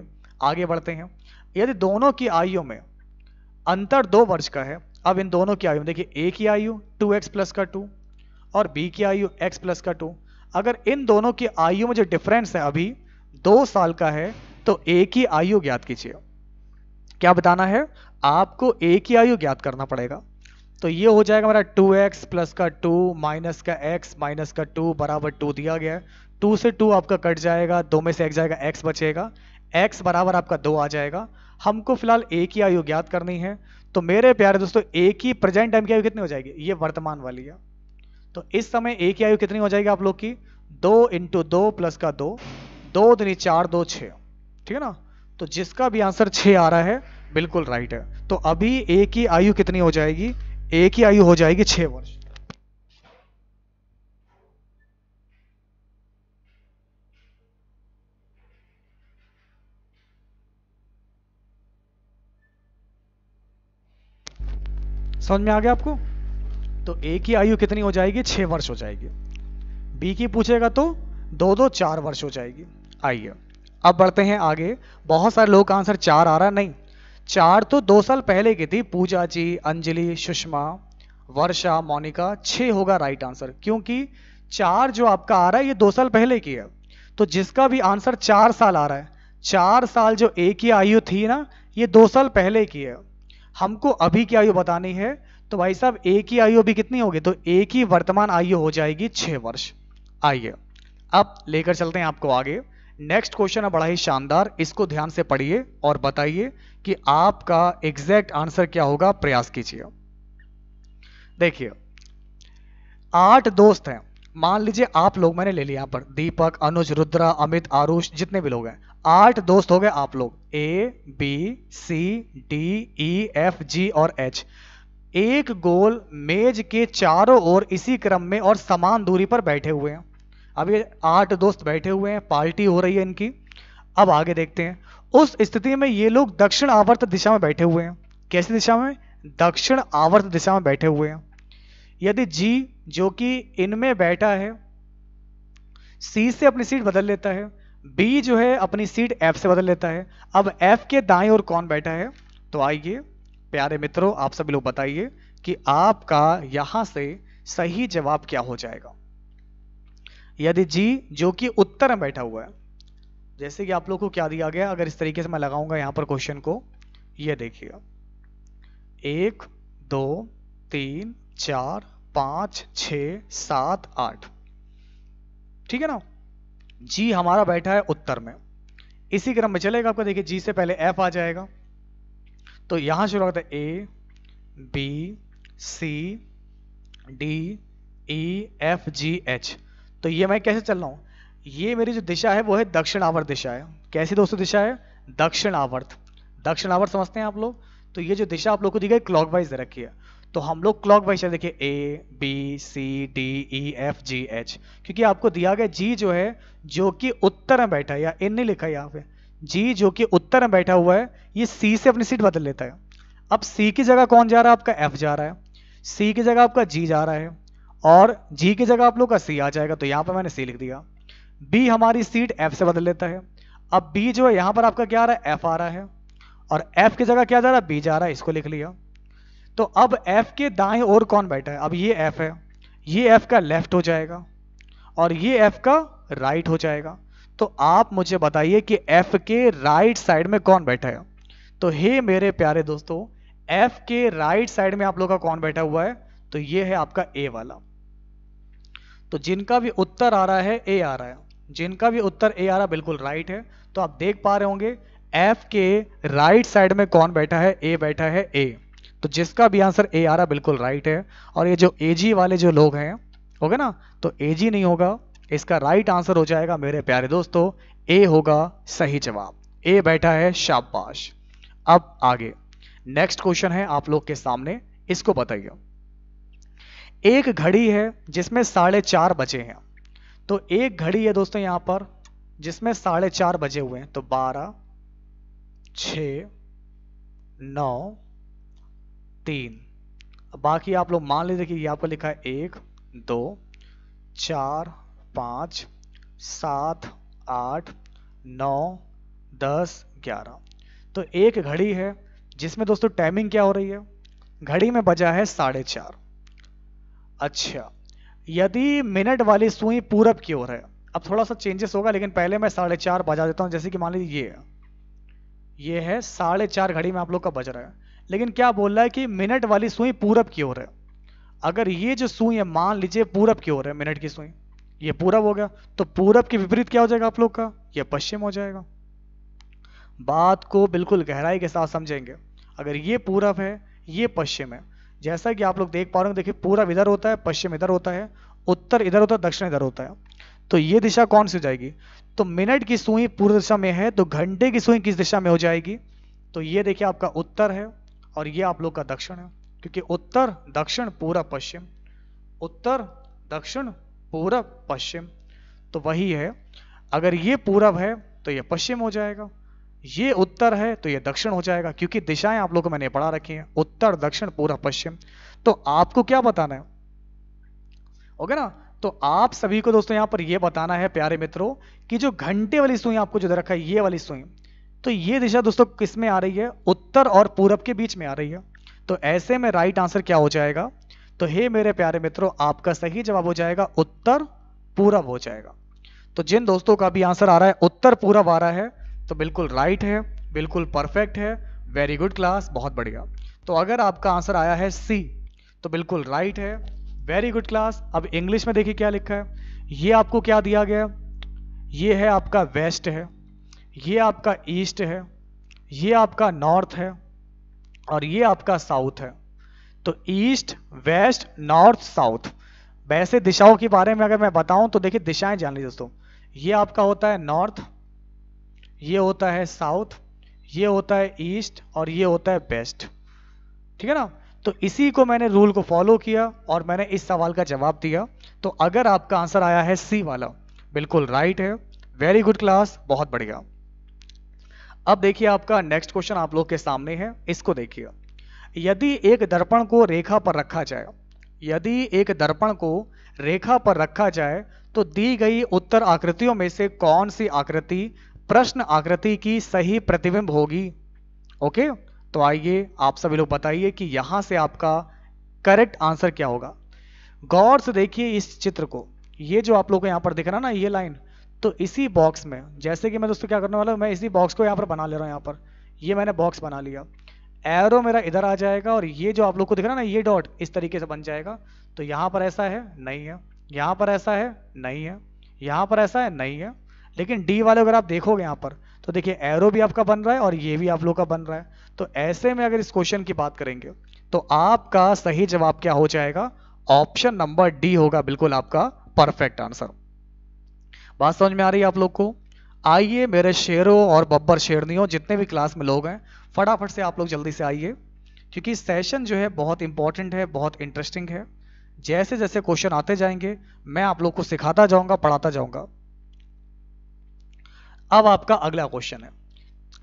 आगे बढ़ते हैं यदि दोनों की आयु में अंतर दो वर्ष का है अब इन दोनों की आयु में देखिए ए की आयु टू एक्स प्लस का टू और बी की आयु एक्स प्लस का टू अगर इन दोनों की आयु में जो डिफरेंस है अभी दो साल का है तो ए की आयु ज्ञात कीजिए क्या बताना है आपको ए की आयु ज्ञात करना पड़ेगा तो ये हो जाएगा हमारा 2x प्लस का 2 माइनस का x माइनस का 2 बराबर 2 दिया गया है 2 से 2 आपका कट जाएगा दो में से x जाएगा x बचेगा x बराबर आपका दो आ जाएगा हमको फिलहाल a की आयु ज्ञात करनी है तो मेरे प्यारे दोस्तों a की प्रेजेंट टाइम की आयु कितनी हो जाएगी ये वर्तमान वाली है तो इस समय ए की आयु कितनी हो जाएगी आप लोग की दो इंटू दो प्लस का दो दो दिन चार दो छ ठीक है ना तो जिसका भी आंसर छ आ रहा है बिल्कुल राइट है तो अभी ए की आयु कितनी हो जाएगी ए की आयु हो जाएगी छह वर्ष समझ में आ गया आपको तो ए की आयु कितनी हो जाएगी छह वर्ष हो जाएगी बी की पूछेगा तो दो दो चार वर्ष हो जाएगी आइए अब बढ़ते हैं आगे बहुत सारे लोग का आंसर चार आ रहा है नहीं चार तो दो साल पहले की थी पूजा जी अंजलि सुषमा वर्षा मोनिका छह होगा राइट आंसर क्योंकि चार जो आपका आ रहा है ये दो साल पहले की है तो जिसका भी आंसर चार साल आ रहा है चार साल जो ए की आयु थी ना ये दो साल पहले की है हमको अभी की आयु बतानी है तो भाई साहब ए की आयु अभी कितनी होगी तो ए की वर्तमान आयु हो जाएगी छह वर्ष आइए अब लेकर चलते हैं आपको आगे नेक्स्ट क्वेश्चन है बड़ा ही शानदार इसको ध्यान से पढ़िए और बताइए कि आपका एग्जैक्ट आंसर क्या होगा प्रयास कीजिए देखिए आठ दोस्त हैं मान लीजिए आप लोग मैंने ले लिया यहां पर दीपक अनुज रुद्रा अमित आरुष जितने भी लोग हैं आठ दोस्त हो गए आप लोग A B C D E F G और एच एक गोल मेज के चारों ओर इसी क्रम में और समान दूरी पर बैठे हुए हैं अभी आठ दोस्त बैठे हुए हैं पार्टी हो रही है इनकी अब आगे देखते हैं उस स्थिति में ये लोग दक्षिण आवर्त दिशा में बैठे हुए हैं कैसी दिशा में दक्षिण आवर्त दिशा में बैठे हुए हैं यदि जी जो कि इनमें बैठा है सी से अपनी सीट बदल लेता है बी जो है अपनी सीट एफ से बदल लेता है अब एफ के दाएं ओर कौन बैठा है तो आइए प्यारे मित्रों आप सभी लोग बताइए कि आपका यहां से सही जवाब क्या हो जाएगा यदि जी जो कि उत्तर में बैठा हुआ है जैसे कि आप लोग को क्या दिया गया अगर इस तरीके से मैं लगाऊंगा यहां पर क्वेश्चन को ये देखिएगा एक दो तीन चार पांच छ सात आठ ठीक है ना जी हमारा बैठा है उत्तर में इसी क्रम में चलेगा आपका देखिए जी से पहले एफ आ जाएगा तो यहां शुरू होता है A B C D E F G H तो ये मैं कैसे चल रहा हूँ ये मेरी जो दिशा है वो है दक्षिण आवर्त दिशा है कैसी दोस्तों दिशा है दक्षिण आवर्त दक्षिण आवर्त समझते हैं आप लोग तो ये जो दिशा आप लोग को दी गई क्लॉक वाइज रखी है तो हम लोग क्लॉक वाइज चले देखिए A B C D E F G H क्योंकि आपको दिया गया जी जो है जो कि उत्तर में बैठा है या इन नहीं लिखा है यहाँ पे जी जो कि उत्तर में बैठा हुआ है ये सी से अपनी सीट बदल लेता है अब सी की जगह कौन जा रहा है आपका एफ जा रहा है सी की जगह आपका जी जा रहा है और जी की जगह आप लोग का सी आ जाएगा तो यहाँ पर मैंने सी लिख दिया बी हमारी सीट एफ से बदल लेता है अब बी जो है यहाँ पर आपका क्या आ रहा है एफ आ रहा है और एफ की जगह क्या जा रहा है बी जा रहा है इसको लिख लिया तो अब एफ के दाएं और कौन बैठा है अब ये एफ है ये एफ का लेफ्ट हो जाएगा और ये एफ का राइट हो जाएगा तो आप मुझे बताइए कि एफ के राइट साइड में कौन बैठा है तो हे मेरे प्यारे दोस्तों एफ के राइट साइड में आप लोग का कौन बैठा हुआ है तो ये है आपका ए वाला तो जिनका भी उत्तर आ रहा है ए आ रहा है जिनका भी उत्तर ए आ रहा बिल्कुल राइट है तो आप देख पा रहे होंगे एफ के राइट साइड में कौन बैठा है ए बैठा है ए तो जिसका भी आंसर ए आ रहा बिल्कुल राइट है और ये जो जी वाले जो लोग हैं हो गया ना तो जी नहीं होगा इसका राइट आंसर हो जाएगा मेरे प्यारे दोस्तों ए होगा सही जवाब ए बैठा है शाबाश अब आगे नेक्स्ट क्वेश्चन है आप लोग के सामने इसको बताइए एक घड़ी है जिसमें साढ़े चार बजे हैं तो एक घड़ी है दोस्तों यहां पर जिसमें साढ़े चार बजे हुए हैं तो बारह छ नौ तीन बाकी आप लोग मान लीजिए कि यहाँ पर लिखा है एक दो चार पाँच सात आठ नौ दस ग्यारह तो एक घड़ी है जिसमें दोस्तों टाइमिंग क्या हो रही है घड़ी में बजा है साढ़े चार अच्छा यदि मिनट वाली सुई पूरब की ओर है अब थोड़ा सा चेंजेस होगा लेकिन पहले मैं साढ़े चार बजा देता हूँ जैसे कि मान लीजिए ये ये है साढ़े चार घड़ी में आप लोग का बज रहा है लेकिन क्या बोल रहा है कि मिनट वाली सुई पूरब की ओर है अगर ये जो सुई है मान लीजिए पूरब की ओर है मिनट की सुई ये पूरब हो गया तो पूरब के विपरीत क्या हो जाएगा आप लोग का ये पश्चिम हो जाएगा बात को बिल्कुल गहराई के साथ समझेंगे अगर ये पूरब है ये पश्चिम है जैसा कि आप लोग देख पा रहे हो देखिए पूरब इधर होता है पश्चिम इधर होता है उत्तर इधर होता है दक्षिण इधर होता है तो ये दिशा कौन सी हो जाएगी तो मिनट की सुई पूर्व दिशा में है तो घंटे की सुई किस दिशा में हो जाएगी तो ये देखिए आपका उत्तर है और ये आप लोग का दक्षिण है क्योंकि उत्तर दक्षिण पूरा पश्चिम उत्तर दक्षिण पूरा पश्चिम तो वही है अगर ये पूरब है तो ये पश्चिम हो जाएगा ये उत्तर है तो ये दक्षिण हो जाएगा क्योंकि दिशाएं आप लोग को मैंने पढ़ा रखी हैं उत्तर दक्षिण पूरा पश्चिम तो आपको क्या बताना है ओके ना तो आप सभी को दोस्तों यहां पर यह बताना है प्यारे मित्रों कि जो घंटे वाली सुई आपको जो दे रखा है ये वाली सुई तो ये दिशा दोस्तों किस में आ रही है उत्तर और पूरब के बीच में आ रही है तो ऐसे में राइट आंसर क्या हो जाएगा तो हे मेरे प्यारे मित्रों आपका सही जवाब हो जाएगा उत्तर पूरब हो जाएगा तो जिन दोस्तों का भी आंसर आ रहा है उत्तर पूरब आ रहा है तो बिल्कुल राइट है बिल्कुल परफेक्ट है वेरी गुड क्लास बहुत बढ़िया तो अगर आपका आंसर आया है सी तो बिल्कुल राइट है वेरी गुड क्लास अब इंग्लिश में देखिए क्या लिखा है ये आपको क्या दिया गया ये है आपका वेस्ट है ये आपका ईस्ट है ये आपका नॉर्थ है और ये आपका साउथ है तो ईस्ट वेस्ट नॉर्थ साउथ वैसे दिशाओं के बारे में अगर मैं बताऊं तो देखिए दिशाएं जान लीजिए दोस्तों ये आपका होता है नॉर्थ ये होता है साउथ ये होता है ईस्ट और ये होता है वेस्ट ठीक है ना तो इसी को मैंने रूल को फॉलो किया और मैंने इस सवाल का जवाब दिया तो अगर आपका आंसर आया है सी वाला बिल्कुल राइट है वेरी गुड क्लास बहुत बढ़िया अब देखिए आपका नेक्स्ट क्वेश्चन आप लोग के सामने है इसको देखिए यदि एक दर्पण को रेखा पर रखा जाए यदि एक दर्पण को रेखा पर रखा जाए तो दी गई उत्तर आकृतियों में से कौन सी आकृति प्रश्न आकृति की सही प्रतिबिंब होगी ओके तो आइए आप सभी लोग बताइए कि यहां से आपका करेक्ट आंसर क्या होगा गौर से देखिए इस चित्र को ये जो आप लोग को यहाँ पर दिख रहा ना ये लाइन तो इसी बॉक्स में जैसे कि मैं दोस्तों क्या करने वाला मैं इसी बॉक्स को यहां पर बना ले रहा हूं यहाँ पर ये मैंने बॉक्स बना लिया एरो मेरा इधर आ जाएगा और ये जो आप लोग को दिख रहा ना ये डॉट इस तरीके से बन जाएगा तो यहां पर ऐसा है नहीं है यहां पर ऐसा है नहीं है यहां पर ऐसा है नहीं है लेकिन डी वाले अगर आप देखोगे यहाँ पर तो देखिए एरो भी आपका बन रहा है और ये भी आप लोग का बन रहा है तो ऐसे में अगर इस क्वेश्चन की बात करेंगे तो आपका सही जवाब क्या हो जाएगा ऑप्शन नंबर डी होगा बिल्कुल आपका परफेक्ट आंसर बात समझ में आ रही है आप लोग को आइए मेरे शेरों और बब्बर शेरनियों जितने भी क्लास में लोग हैं फटाफट से आप लोग जल्दी से आइए क्योंकि सेशन जो है बहुत इंपॉर्टेंट है बहुत इंटरेस्टिंग है जैसे जैसे क्वेश्चन आते जाएंगे मैं आप लोग को सिखाता जाऊंगा पढ़ाता जाऊंगा अब आपका अगला क्वेश्चन है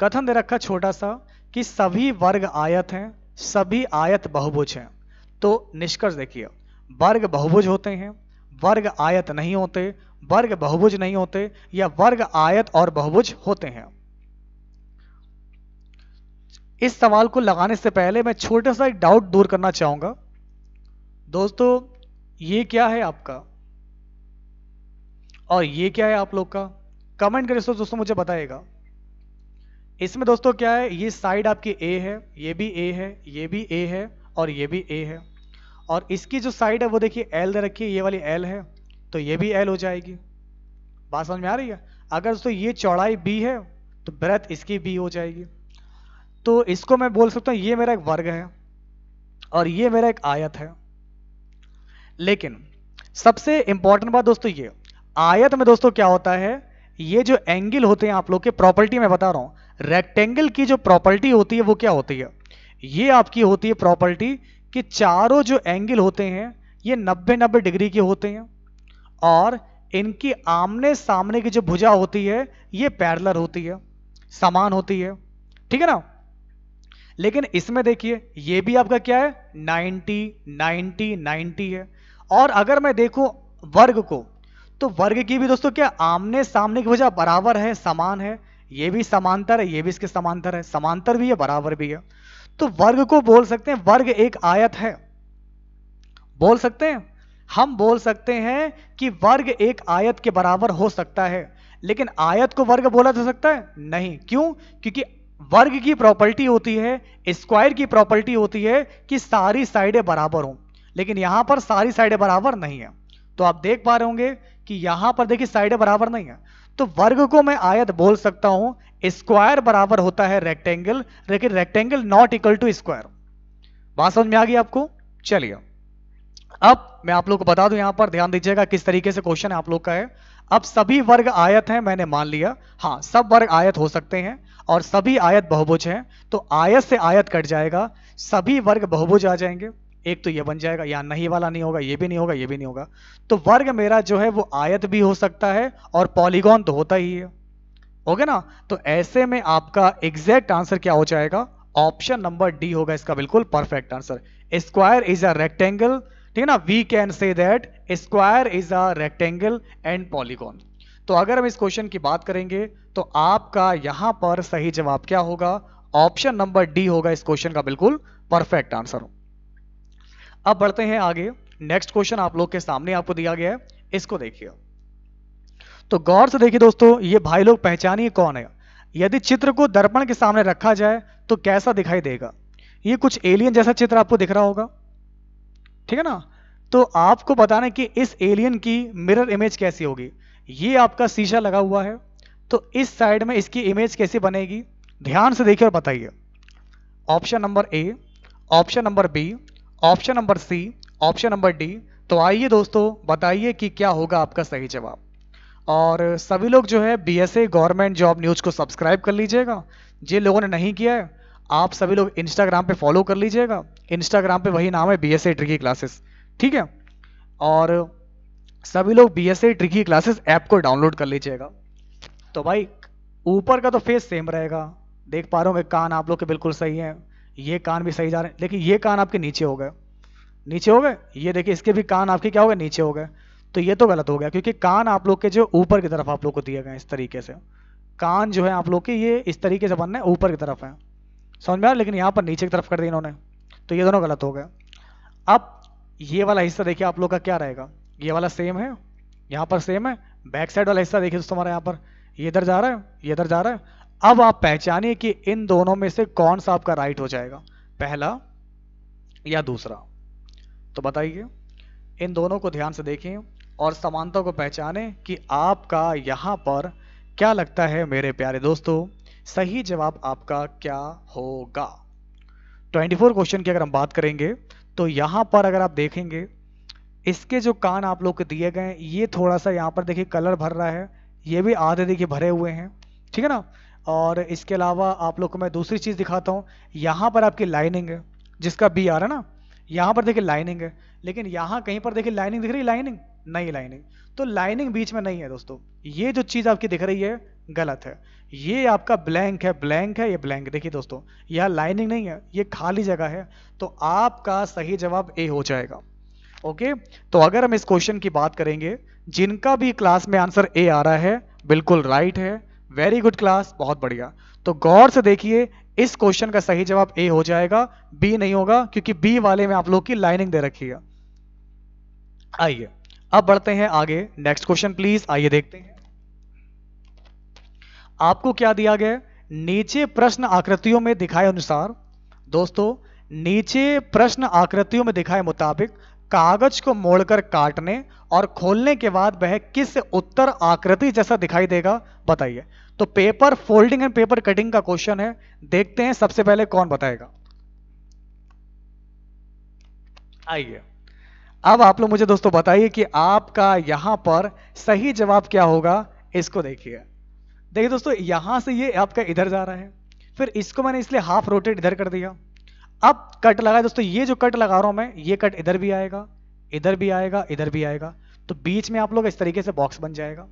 कथन दे रखा छोटा सा कि सभी वर्ग आयत हैं सभी आयत बहुभुज हैं तो निष्कर्ष देखिए वर्ग बहुभुज होते हैं वर्ग आयत नहीं होते वर्ग बहुभुज नहीं होते या वर्ग आयत और बहुभुज होते हैं इस सवाल को लगाने से पहले मैं छोटा सा एक डाउट दूर करना चाहूंगा दोस्तों ये क्या है आपका और ये क्या है आप लोग का कमेंट करें दोस्तों मुझे बताएगा इसमें दोस्तों क्या है ये साइड आपकी ए है ये भी ए है ये भी ए है और ये भी ए है और इसकी जो साइड है वो देखिए एल दे रखी है ये वाली एल है तो ये भी एल हो जाएगी बात समझ में आ रही है अगर दोस्तों ये चौड़ाई बी है तो ब्रेथ इसकी बी हो जाएगी तो इसको मैं बोल सकता हूँ ये मेरा एक वर्ग है और ये मेरा एक आयत है लेकिन सबसे इंपॉर्टेंट बात दोस्तों ये आयत में दोस्तों क्या होता है ये जो एंगल होते हैं आप लोग के प्रॉपर्टी में बता रहा हूं रेक्टेंगल की जो प्रॉपर्टी होती है वो क्या होती है ये आपकी होती है प्रॉपर्टी कि चारों जो एंगल होते हैं ये नब्बे नब्बे डिग्री के होते हैं और इनकी आमने सामने की जो भुजा होती है ये पैरलर होती है समान होती है ठीक है ना लेकिन इसमें देखिए ये भी आपका क्या है 90 90 90 है और अगर मैं देखूं वर्ग को तो वर्ग की भी दोस्तों क्या आमने सामने की वजह बराबर है समान है ये भी समांतर है ये भी इसके समांतर है समांतर भी है बराबर भी है तो वर्ग को बोल सकते हैं वर्ग एक आयत है बोल सकते हैं हम बोल सकते हैं कि वर्ग एक आयत के बराबर हो सकता है लेकिन आयत को वर्ग बोला जा सकता है नहीं क्यों क्योंकि वर्ग की प्रॉपर्टी होती है स्क्वायर की प्रॉपर्टी होती है कि सारी साइडें बराबर हों लेकिन यहां पर सारी साइडें बराबर नहीं है तो आप देख पा रहे होंगे कि यहां पर देखिए साइडें बराबर नहीं है तो वर्ग को मैं आयत बोल सकता हूं स्क्वायर बराबर होता है रेक्टेंगल लेकिन rectangle not equal to square बात समझ में आ गई आपको चलिए अब मैं आप लोग को बता दूं यहां पर ध्यान दीजिएगा किस तरीके से क्वेश्चन आप लोग का है अब सभी वर्ग आयत हैं मैंने मान लिया हाँ सब वर्ग आयत हो सकते हैं और सभी आयत बहुभुज हैं तो आयत से आयत कट जाएगा सभी वर्ग बहुभुज आ जाएंगे एक तो ये बन जाएगा या नहीं वाला नहीं होगा ये भी नहीं होगा ये भी नहीं होगा तो वर्ग मेरा जो है वो आयत भी हो सकता है और पॉलीगॉन तो होता ही है हो गया ना तो ऐसे में आपका एग्जैक्ट आंसर क्या हो जाएगा ऑप्शन नंबर डी होगा इसका बिल्कुल perfect answer square is a rectangle ठीक है ना we can say that square is a rectangle and polygon तो अगर हम इस क्वेश्चन की बात करेंगे तो आपका यहां पर सही जवाब क्या होगा ऑप्शन नंबर डी होगा इस क्वेश्चन का बिल्कुल परफेक्ट आंसर अब बढ़ते हैं आगे नेक्स्ट क्वेश्चन आप लोग के सामने आपको दिया गया है इसको देखिए तो गौर से देखिए दोस्तों ये भाई लोग पहचानिए कौन है यदि चित्र को दर्पण के सामने रखा जाए तो कैसा दिखाई देगा ये कुछ एलियन जैसा चित्र आपको दिख रहा होगा ठीक है ना तो आपको बताना कि इस एलियन की मिरर इमेज कैसी होगी ये आपका शीशा लगा हुआ है तो इस साइड में इसकी इमेज कैसी बनेगी ध्यान से देखिए और बताइए option number A option number B option number C option number D तो आइए दोस्तों बताइए कि क्या होगा आपका सही जवाब और सभी लोग जो है B S A government job news को सब्सक्राइब कर लीजिएगा जिन लोगों ने नहीं किया है आप सभी लोग इंस्टाग्राम पे फॉलो कर लीजिएगा इंस्टाग्राम पे वही नाम है B S A tricky classes ठीक है और सभी लोग B S A tricky classes app को डाउनलोड कर लीजिएगा तो भाई ऊपर का तो फेस सेम रहेगा देख पा रहा हूँ कान आप लोग के बिल्कुल सही है ये कान भी सही जा रहे हैं लेकिन ये कान आपके नीचे हो गए नीचे हो गए ये देखिए इसके भी कान आपके क्या हो गए नीचे हो गए तो ये तो गलत हो गया क्योंकि कान आप लोग के जो ऊपर की तरफ आप लोग को दिए गए इस तरीके से कान जो है आप लोग के ये इस तरीके से बनना है ऊपर की तरफ है समझ में आ लेकिन यहाँ पर नीचे की तरफ कर दिया इन्होंने तो ये दोनों गलत हो गए अब ये वाला हिस्सा देखिए आप लोग का क्या रहेगा ये वाला सेम है यहाँ पर सेम है बैक साइड वाला हिस्सा देखिए दोस्तों हमारा यहाँ पर ये इधर जा रहा है ये इधर जा रहा है अब आप पहचानिए कि इन दोनों में से कौन सा आपका राइट हो जाएगा पहला या दूसरा तो बताइए इन दोनों को ध्यान से देखें और समानता को पहचाने कि आपका यहाँ पर क्या लगता है मेरे प्यारे दोस्तों सही जवाब आपका क्या होगा 24 क्वेश्चन की अगर हम बात करेंगे तो यहाँ पर अगर आप देखेंगे इसके जो कान आप लोग को दिए गए ये थोड़ा सा यहाँ पर देखिए कलर भर रहा है ये भी आधे देखिए भरे हुए हैं ठीक है ना और इसके अलावा आप लोग को मैं दूसरी चीज़ दिखाता हूँ यहाँ पर आपकी लाइनिंग है जिसका बी आ रहा है ना यहाँ पर देखिए लाइनिंग है लेकिन यहाँ कहीं पर देखिए लाइनिंग दिख रही है लाइनिंग नहीं लाइनिंग तो लाइनिंग बीच में नहीं है दोस्तों ये जो चीज़ आपकी दिख रही है गलत है ये आपका ब्लैंक है ब्लैंक है ये ब्लैंक देखिए दोस्तों यह लाइनिंग नहीं है ये खाली जगह है तो आपका सही जवाब ए हो जाएगा ओके तो अगर हम इस क्वेश्चन की बात करेंगे जिनका भी क्लास में आंसर ए आ रहा है बिल्कुल राइट है वेरी गुड क्लास बहुत बढ़िया तो गौर से देखिए इस क्वेश्चन का सही जवाब ए हो जाएगा बी नहीं होगा क्योंकि बी वाले में आप लोग की लाइनिंग दे रखी है आइए अब बढ़ते हैं आगे नेक्स्ट क्वेश्चन प्लीज आइए देखते हैं आपको क्या दिया गया नीचे प्रश्न आकृतियों में दिखाए अनुसार दोस्तों नीचे प्रश्न आकृतियों में दिखाए मुताबिक कागज को मोड़कर काटने और खोलने के बाद वह किस उत्तर आकृति जैसा दिखाई देगा बताइए तो paper folding and paper cutting का क्वेश्चन है देखते हैं सबसे पहले कौन बताएगा आइए अब आप लोग मुझे दोस्तों बताइए कि आपका यहां पर सही जवाब क्या होगा इसको देखिए देखिए दोस्तों यहां से ये आपका इधर जा रहा है फिर इसको मैंने इसलिए हाफ रोटेट इधर कर दिया अब कट लगाया दोस्तों ये जो कट लगा रहा हूं मैं ये कट इधर भी आएगा इधर भी आएगा इधर भी आएगा तो बीच में आप लोग इस तरीके से बॉक्स बन जाएगा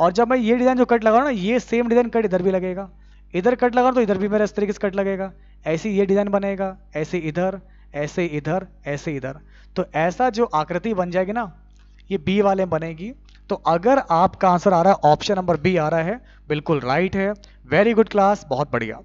और जब मैं ये डिज़ाइन जो कट लगा ना ये सेम डिज़ाइन कट इधर भी लगेगा इधर कट लगा तो इधर भी मेरा इस तरीके से कट लगेगा ऐसे ये डिज़ाइन बनेगा ऐसे इधर ऐसे इधर ऐसे इधर तो ऐसा जो आकृति बन जाएगी ना ये बी वाले बनेगी तो अगर आपका आंसर आ रहा है ऑप्शन नंबर बी आ रहा है बिल्कुल राइट है वेरी गुड क्लास बहुत बढ़िया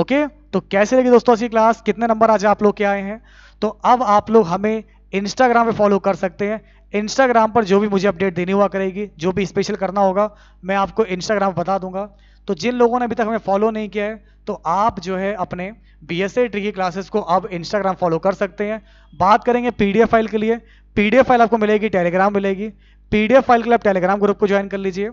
ओके तो कैसे लगी दोस्तों ऐसी क्लास कितने नंबर आज आप लोग के आए हैं तो अब आप लोग हमें इंस्टाग्राम पे फॉलो कर सकते हैं इंस्टाग्राम पर जो भी मुझे अपडेट देनी हुआ करेगी जो भी स्पेशल करना होगा मैं आपको इंस्टाग्राम बता दूंगा तो जिन लोगों ने अभी तक हमें फॉलो नहीं किया है तो आप जो है अपने बी एस ट्री की क्लासेस को अब इंस्टाग्राम फॉलो कर सकते हैं बात करेंगे पीडीएफ फाइल के लिए पीडीएफ फाइल आपको मिलेगी टेलीग्राम मिलेगी पीडीएफ फाइल के लिए आप टेलीग्राम ग्रुप को ज्वाइन कर लीजिए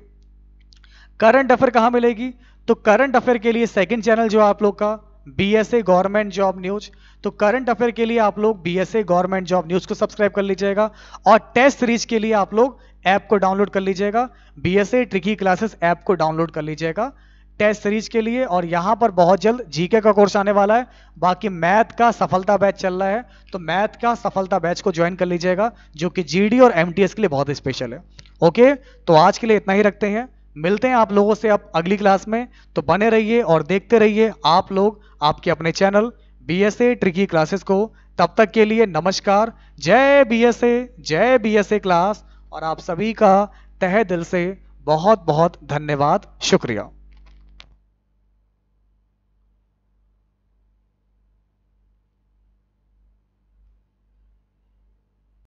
करंट अफेयर कहाँ मिलेगी तो करंट अफेयर के लिए सेकेंड चैनल जो आप लोग का B S government job news तो करंट अफेयर के लिए आप लोग B S A government job news को सब्सक्राइब कर लीजिएगा और टेस्ट सीरीज के लिए आप लोग ऐप को डाउनलोड कर लीजिएगा B S A tricky classes app को डाउनलोड कर लीजिएगा टेस्ट सीरीज के लिए और यहां पर बहुत जल्द जीके का कोर्स आने वाला है बाकी मैथ का सफलता बैच चल रहा है तो मैथ का सफलता बैच को ज्वाइन कर लीजिएगा जो कि जीडी और एमटीएस के लिए बहुत स्पेशल है ओके तो आज के लिए इतना ही रखते हैं मिलते हैं आप लोगों से अब अगली क्लास में तो बने रहिए और देखते रहिए आप लोग आपके अपने channel B S A tricky classes को तब तक के लिए नमस्कार जय बी एस ए जय बी एस ए क्लास और आप सभी का तहे दिल से बहुत बहुत धन्यवाद शुक्रिया